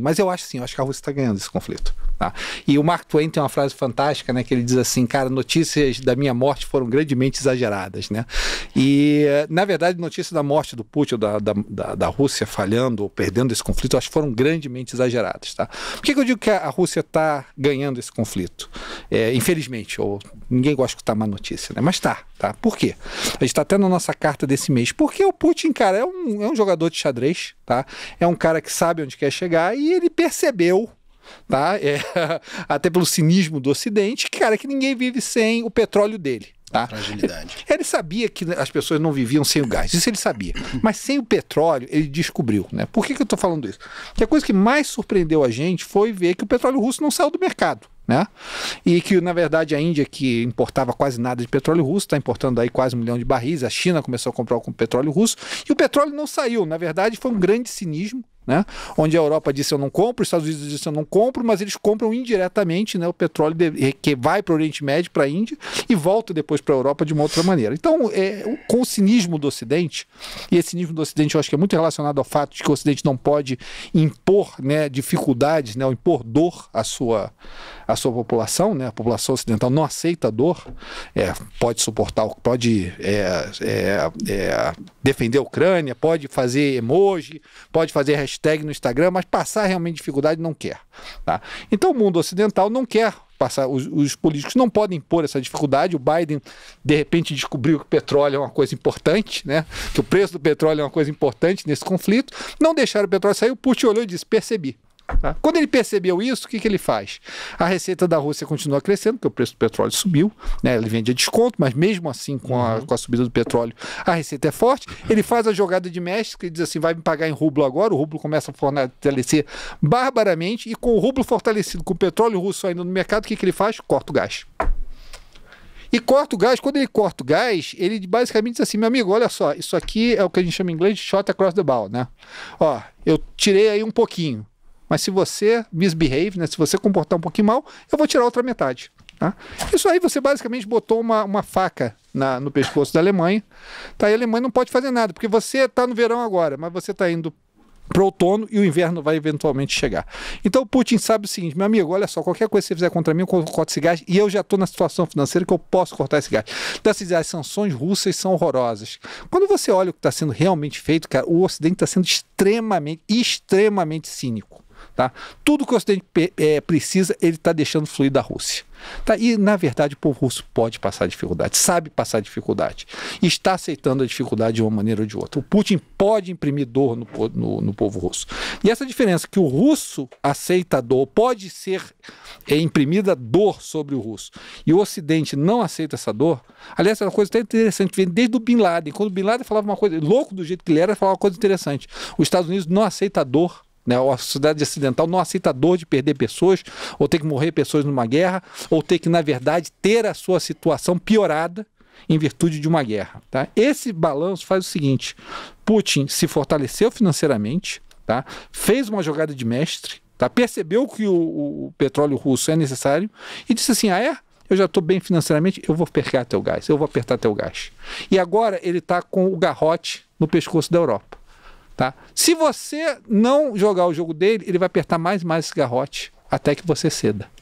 Mas eu acho sim, eu acho que a Rússia está ganhando esse conflito. Tá? E o Mark Twain tem uma frase fantástica, né? Que ele diz assim, cara, notícias da minha morte foram grandemente exageradas, né? E, na verdade, notícias da morte do Putin, da, da, da Rússia falhando ou perdendo esse conflito, eu acho que foram grandemente exageradas, tá? Por que, que eu digo que a Rússia está ganhando esse conflito? É, infelizmente, ou ninguém gosta de escutar má notícia, né? Mas tá, tá? Por quê? A gente está até na nossa carta desse mês. Porque o Putin, cara, é um, é um jogador de xadrez, tá? É um cara que sabe onde quer chegar e ele percebeu tá? É, até pelo cinismo do Ocidente, cara, que ninguém vive sem o petróleo dele. Tá? Fragilidade. Ele sabia que as pessoas não viviam sem o gás, isso ele sabia. Mas sem o petróleo, ele descobriu. Né? Por que, que eu estou falando isso? Porque a coisa que mais surpreendeu a gente foi ver que o petróleo russo não saiu do mercado. Né? E que, na verdade, a Índia, que importava quase nada de petróleo russo, está importando aí quase um milhão de barris, a China começou a comprar com petróleo russo, e o petróleo não saiu. Na verdade, foi um grande cinismo né? Onde a Europa disse eu não compro, os Estados Unidos disse eu não compro, mas eles compram indiretamente né, o petróleo de, que vai para o Oriente Médio, para a Índia e volta depois para a Europa de uma outra maneira. Então, é, com o cinismo do Ocidente, e esse cinismo do Ocidente eu acho que é muito relacionado ao fato de que o Ocidente não pode impor né, dificuldades, né, ou impor dor à sua, a sua população, né? A população ocidental não aceita dor, é, pode suportar, pode é, é, é, defender a Ucrânia, pode fazer emoji, pode fazer hashtag no Instagram, mas passar realmente dificuldade não quer. Tá? Então o mundo ocidental não quer passar, os, os, políticos não podem impor essa dificuldade. O Biden, de repente, descobriu que o petróleo é uma coisa importante, né? Que o preço do petróleo é uma coisa importante nesse conflito. Não deixaram o petróleo sair, o Putin olhou e disse: percebi. Tá? Quando ele percebeu isso, o que, que ele faz? A receita da Rússia continua crescendo, porque o preço do petróleo subiu, né? ele vende a desconto, mas mesmo assim, com a, uhum. com a subida do petróleo, a receita é forte. Ele faz a jogada de México e diz assim: vai me pagar em rublo agora. O rublo começa a fortalecer barbaramente, e com o rublo fortalecido, com o petróleo russo ainda no mercado, o que, que ele faz? Corta o gás. E corta o gás. Quando ele corta o gás, ele basicamente diz assim: meu amigo, olha só, isso aqui é o que a gente chama em inglês de shot across the bow, né? Ó, eu tirei aí um pouquinho. Mas se você misbehave, né, se você comportar um pouquinho mal, eu vou tirar outra metade. Tá? Isso aí você basicamente botou uma, uma faca na, no pescoço da Alemanha. Tá? E a Alemanha não pode fazer nada, porque você está no verão agora, mas você está indo para o outono e o inverno vai eventualmente chegar. Então o Putin sabe o seguinte, meu amigo, olha só, qualquer coisa que você fizer contra mim, eu corto esse gás e eu já estou na situação financeira que eu posso cortar esse gás. Então assim, as sanções russas são horrorosas. Quando você olha o que está sendo realmente feito, cara, o Ocidente está sendo extremamente, extremamente cínico. Tá? Tudo que o Ocidente é, precisa, ele está deixando fluir da Rússia. Tá? E, na verdade, o povo russo pode passar dificuldade, sabe passar dificuldade, está aceitando a dificuldade de uma maneira ou de outra. O Putin pode imprimir dor no, no, no povo russo. E essa diferença que o russo aceita a dor, pode ser é, imprimida dor sobre o russo, e o Ocidente não aceita essa dor. Aliás, é uma coisa até interessante, vem desde o Bin Laden. Quando o Bin Laden falava uma coisa, louco do jeito que ele era, falava uma coisa interessante. Os Estados Unidos não aceita a dor né? A sociedade ocidental não aceita a dor de perder pessoas, ou ter que morrer pessoas numa guerra, ou ter que, na verdade, ter a sua situação piorada em virtude de uma guerra. Tá? Esse balanço faz o seguinte: Putin se fortaleceu financeiramente, tá? fez uma jogada de mestre, tá? percebeu que o, o petróleo russo é necessário e disse assim: ah, é? eu já estou bem financeiramente, eu vou apertar teu gás, eu vou apertar teu gás. E agora ele está com o garrote no pescoço da Europa. Tá? Se você não jogar o jogo dele, ele vai apertar mais e mais esse garrote até que você ceda.